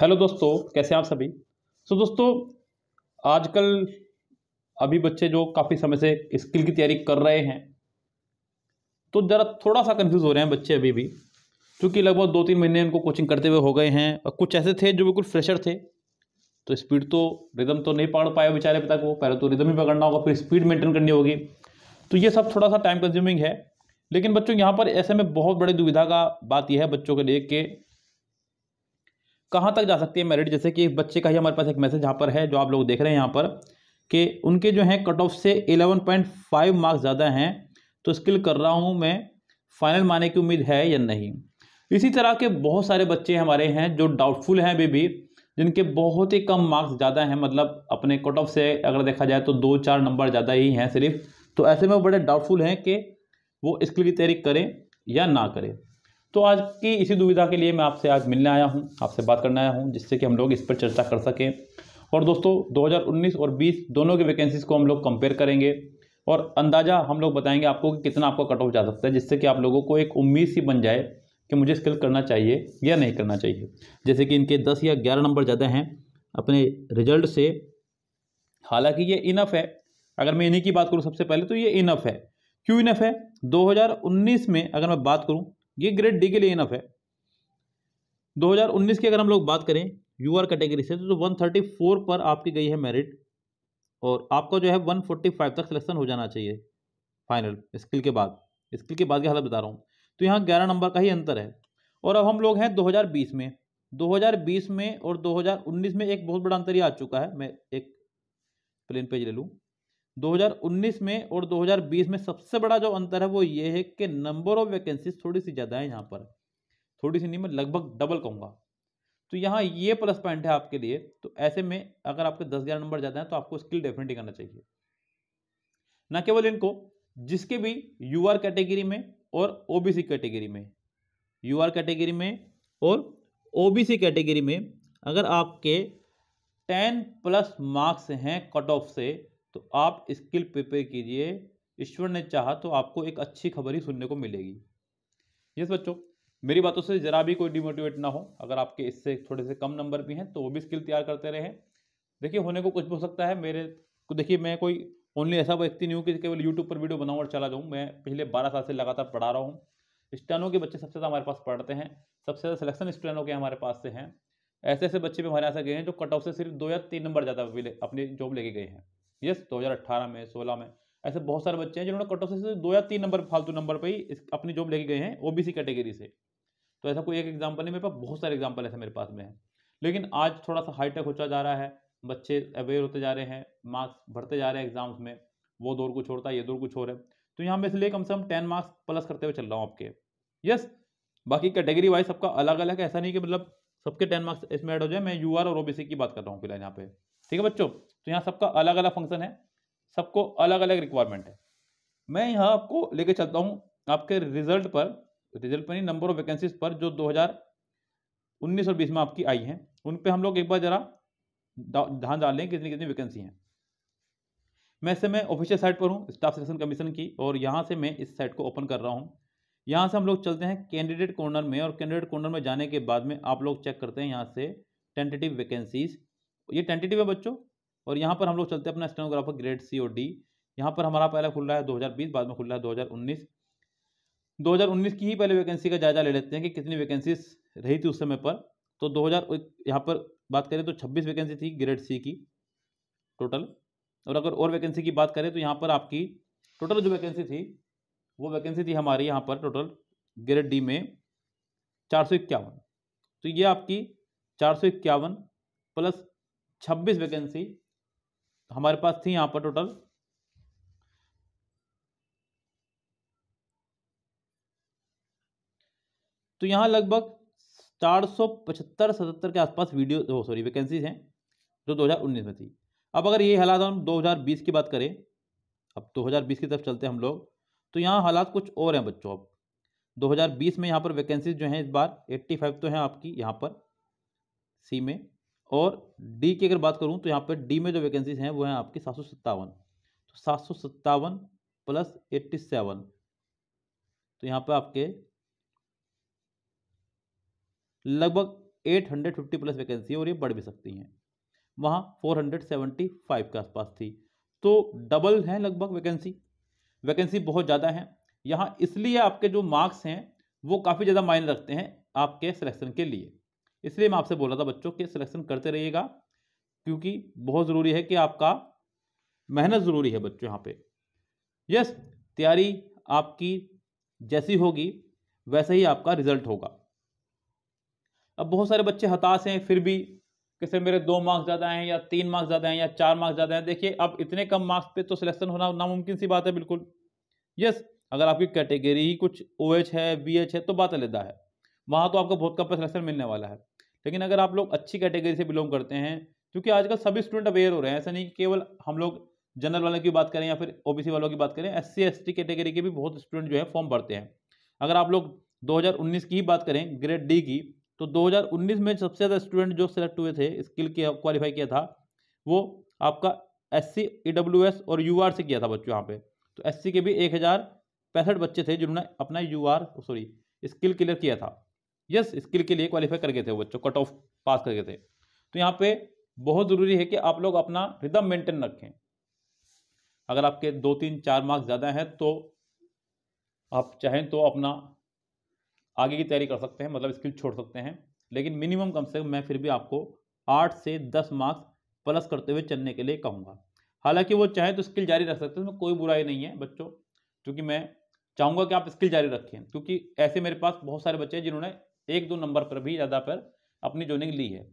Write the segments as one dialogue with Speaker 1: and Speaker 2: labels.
Speaker 1: hello दोस्तों कैसे हैं आप सभी सो तो so, दोस्तों आजकल अभी बच्चे जो काफ़ी समय से स्किल की तैयारी कर रहे हैं तो ज़रा थोड़ा सा कंफ्यूज हो रहे हैं बच्चे अभी भी क्योंकि लगभग दो तीन महीने इनको कोचिंग करते हुए हो गए हैं और कुछ ऐसे थे जो बिल्कुल फ्रेशर थे तो स्पीड तो रिदम तो नहीं पकड़ पाए बेचारे पिता को पहले तो रिदम ही पकड़ना होगा फिर स्पीड मेंटेन करनी होगी तो ये सब थोड़ा सा टाइम कंज्यूमिंग है लेकिन बच्चों यहाँ पर ऐसे में बहुत बड़ी दुविधा का बात यह है बच्चों के लिए कि कहाँ तक जा सकती है मेरिट जैसे कि इस बच्चे का ही हमारे पास एक मैसेज यहाँ पर है जो आप लोग देख रहे हैं यहाँ पर कि उनके जो हैं कट ऑफ से 11.5 मार्क्स ज़्यादा हैं तो स्किल कर रहा हूँ मैं फाइनल माने की उम्मीद है या नहीं इसी तरह के बहुत सारे बच्चे हमारे हैं जो डाउटफुल हैं अभी भी जिनके बहुत ही कम मार्क्स ज़्यादा हैं मतलब अपने कट ऑफ से अगर देखा जाए तो दो चार नंबर ज़्यादा ही हैं सिर्फ तो ऐसे में वो बड़े डाउटफुल हैं कि वो स्किल की तैयारी करें या ना करें तो आज की इसी दुविधा के लिए मैं आपसे आज मिलने आया हूँ आपसे बात करने आया हूँ जिससे कि हम लोग इस पर चर्चा कर सकें और दोस्तों 2019 और 20 दोनों की वैकेंसीज़ को हम लोग कंपेयर करेंगे और अंदाज़ा हम लोग बताएंगे आपको कि कितना आपका कट ऑफ जा सकता है जिससे कि आप लोगों को एक उम्मीद सी बन जाए कि मुझे स्किल करना चाहिए या नहीं करना चाहिए जैसे कि इनके दस या ग्यारह नंबर ज़्यादा हैं अपने रिजल्ट से हालांकि ये इनफ है अगर मैं इन्हीं की बात करूँ सबसे पहले तो ये इनफ है क्यों इनफ है दो में अगर मैं बात करूँ ये ग्रेड डी के लिए इनफ है 2019 की अगर हम लोग बात करें यू आर कैटेगरी से तो 134 पर आपकी गई है मेरिट और आपका जो है 145 तक सिलेक्शन हो जाना चाहिए फाइनल स्किल के बाद स्किल के बाद की हालत बता रहा हूँ तो यहाँ ग्यारह नंबर का ही अंतर है और अब हम लोग हैं दो में 2020 में और 2019 में एक बहुत बड़ा अंतर ही आ चुका है मैं एक प्लेन पेज ले लूँ 2019 में और 2020 में सबसे बड़ा जो अंतर है वो ये है कि नंबर ऑफ वैकेंसीज थोड़ी सी ज़्यादा है यहाँ पर थोड़ी सी नहीं मैं लगभग डबल कहूँगा तो यहाँ ये प्लस पॉइंट है आपके लिए तो ऐसे में अगर आपके दस ग्यारह नंबर ज़्यादा हैं तो आपको स्किल डेफिनेटली करना चाहिए ना केवल इनको जिसके भी यू आर कैटेगरी में और ओ बी सी कैटेगरी में यू आर कैटेगरी में और ओ बी सी कैटेगरी में अगर आपके टेन प्लस मार्क्स हैं कट ऑफ से तो आप स्किल प्रिपेयर कीजिए ईश्वर ने चाहा तो आपको एक अच्छी खबर ही सुनने को मिलेगी यस बच्चों मेरी बातों से ज़रा भी कोई डिमोटिवेट ना हो अगर आपके इससे थोड़े से कम नंबर भी हैं तो वो भी स्किल तैयार करते रहे देखिए होने को कुछ भी हो सकता है मेरे को देखिए मैं कोई ओनली ऐसा व्यक्ति नहीं हूँ कि केवल यूट्यूब पर वीडियो बनाऊँ और चला जाऊँ मैं पिछले बारह साल से लगातार पढ़ा रहा हूँ स्टैनो के बच्चे सबसे ज़्यादा हमारे पास पढ़ते हैं सबसे ज़्यादा सिलेक्शन स्टैनो के हमारे पास से हैं ऐसे ऐसे बच्चे भी हमारे यहाँ से गए हैं जो कट ऑफ से सिर्फ दो या तीन नंबर ज़्यादा अपनी जॉब लेके गए हैं यस 2018 में 16 में ऐसे बहुत सारे बच्चे हैं जिन्होंने कट ऑफ से दो या तीन नंबर फालतू नंबर पर ही अपनी जॉब लेके गए हैं ओबीसी कैटेगरी से तो ऐसा कोई एक एग्जाम्पल नहीं मेरे पास बहुत सारे एग्जाम्पल ऐसे मेरे पास में है लेकिन आज थोड़ा सा हाईटेक होता जा रहा है बच्चे अवेयर होते जा रहे हैं मार्क्स भरते जा रहे हैं एग्जाम्स में वो दौर कुछ होता है ये दौर कुछ हो है तो यहाँ मैं इसलिए कम से कम टेन मार्क्स प्लस करते हुए चल रहा हूँ आपके यस बाकी कैटेगरी वाइज सबका अलग अलग है ऐसा नहीं कि मतलब सबके टेन मार्क्स इसमें ऐड हो जाए मैं यू और ओबीसी की बात कर रहा हूँ फिलहाल यहाँ पे ठीक है बच्चों तो यहाँ सबका अलग अलग फंक्शन है सबको अलग अलग रिक्वायरमेंट है मैं यहाँ आपको लेके चलता हूँ आपके रिजल्ट पर रिजल्ट पर नहीं नंबर ऑफ वैकेंसीज पर जो 2019 और 20 में आपकी आई हैं उन पे हम लोग एक बार जरा ध्यान डाल लें कितनी कितनी वैकेंसी हैं मैं से मैं ऑफिशियल साइट पर हूँ स्टाफ सिलेक्शन कमीशन की और यहाँ से मैं इस साइट को ओपन कर रहा हूँ यहाँ से हम लोग चलते हैं कैंडिडेट कॉर्नर में और कैंडिडेट कॉर्नर में जाने के बाद में आप लोग चेक करते हैं यहाँ से टेंटेटिव वैकेंसीज़ ये टेंटेटिव है बच्चों और यहाँ पर हम लोग चलते हैं अपना स्टेनोग्राफर ग्रेड सी और डी यहाँ पर हमारा पहला खुल रहा है 2020 बाद में खुल रहा है 2019 2019 की ही पहले वैकेंसी का जायजा ले लेते हैं कि कितनी वैकेंसीज रही थी उस समय पर तो 2000 यहाँ पर बात करें तो 26 वैकेंसी थी ग्रेड सी की टोटल और अगर और वैकेंसी की बात करें तो यहाँ पर आपकी टोटल जो वैकेंसी थी वो वैकेंसी थी हमारी यहाँ पर टोटल ग्रेड डी में चार तो ये आपकी चार प्लस छब्बीस वैकेंसी हमारे पास थी यहाँ पर टोटल तो यहाँ लगभग चार सौ पचहत्तर सतहत्तर के आसपास वीडियो सॉरी वैकेंसी हैं जो 2019 में थी अब अगर ये हालात हम 2020 की बात करें अब 2020 की तरफ चलते हैं हम लोग तो यहाँ हालात कुछ और हैं बच्चों अब 2020 में यहाँ पर वैकेंसीज जो हैं इस बार 85 तो हैं आपकी यहाँ पर सी में और डी की अगर बात करूँ तो यहाँ पर डी में जो वैकेंसीज हैं वो हैं आपकी सात सौ सत्तावन तो सात सौ सत्तावन प्लस एट्टी सेवन तो यहाँ पर आपके लगभग eight hundred fifty plus vacancy और ये बढ़ भी सकती हैं वहाँ फोर हंड्रेड सेवेंटी फाइव के आसपास थी तो डबल हैं लगभग वैकेंसी वैकेंसी बहुत ज़्यादा हैं यहाँ इसलिए आपके जो मार्क्स हैं वो काफ़ी ज़्यादा मायने रखते हैं आपके सिलेक्शन के लिए इसलिए मैं आपसे बोल रहा था बच्चों के सिलेक्शन करते रहिएगा क्योंकि बहुत ज़रूरी है कि आपका मेहनत ज़रूरी है बच्चों यहाँ पे यस तैयारी आपकी जैसी होगी वैसे ही आपका रिजल्ट होगा अब बहुत सारे बच्चे हताश हैं फिर भी किसे मेरे दो मार्क्स ज़्यादा हैं या तीन मार्क्स ज़्यादा हैं या चार मार्क्स ज़्यादा हैं देखिए अब इतने कम मार्क्स पे तो सिलेक्शन होना नामुमकिन सी बात है बिल्कुल यस अगर आपकी कैटेगरी ही कुछ ओ OH है बी है तो बात अलहदा है वहाँ तो आपको बहुत कम पर सिलेक्शन मिलने वाला है लेकिन अगर आप लोग अच्छी कैटेगरी से बिलोंग करते हैं क्योंकि आजकल सभी स्टूडेंट अवेयर हो रहे हैं ऐसा नहीं कि केवल हम लोग जनरल वालों की बात करें या फिर ओ वालों की बात करें एस सी एस कैटेगरी के भी बहुत स्टूडेंट जो है फॉर्म भरते हैं अगर आप लोग 2019 की ही बात करें ग्रेड डी की तो 2019 में सबसे ज़्यादा स्टूडेंट जो सेलेक्ट हुए थे स्किल के क्वालिफाई किया था वो आपका एस सी e और यू से किया था बच्चों यहाँ पे तो एस के भी एक बच्चे थे जिन्होंने अपना यू सॉरी स्किल क्लियर किया था यस स्किल के लिए क्वालिफाई कर गए थे बच्चों कट ऑफ पास कर गए थे तो यहाँ पे बहुत ज़रूरी है कि आप लोग अपना रिदम मेंटेन रखें अगर आपके दो तीन चार मार्क्स ज़्यादा हैं तो आप चाहें तो अपना आगे की तैयारी कर सकते हैं मतलब स्किल छोड़ सकते हैं लेकिन मिनिमम कम से कम मैं फिर भी आपको आठ से दस मार्क्स प्लस करते हुए चलने के लिए कहूँगा हालांकि वो चाहें तो स्किल जारी रख सकते हैं उसमें कोई बुराई नहीं है बच्चों क्योंकि मैं चाहूँगा कि आप स्किल जारी रखें क्योंकि ऐसे मेरे पास बहुत सारे बच्चे हैं जिन्होंने एक दो नंबर पर भी ज़्यादा पर अपनी ज्वाइनिंग ली है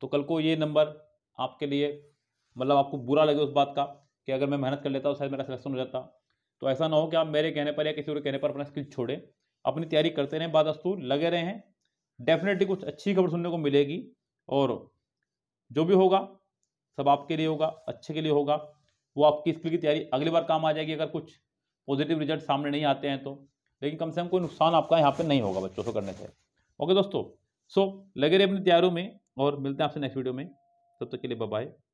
Speaker 1: तो कल को ये नंबर आपके लिए मतलब आपको बुरा लगे उस बात का कि अगर मैं मेहनत कर लेता हूँ तो शायद मेरा सिलेक्शन हो जाता तो ऐसा ना हो कि आप मेरे कहने पर या किसी और कहने पर अपना स्किल छोड़ें अपनी तैयारी करते रहें बादस्तूर लगे रहें डेफिनेटली कुछ अच्छी खबर सुनने को मिलेगी और जो भी होगा सब आपके लिए होगा अच्छे के लिए होगा वो आपकी स्किल की तैयारी अगली बार काम आ जाएगी अगर कुछ पॉजिटिव रिजल्ट सामने नहीं आते हैं तो लेकिन कम से कम कोई नुकसान आपका यहाँ पर नहीं होगा बच्चों से करने से ओके दोस्तों सो लगे रहे अपनी तैयारों में और मिलते हैं आपसे नेक्स्ट वीडियो में तब तक के लिए बाय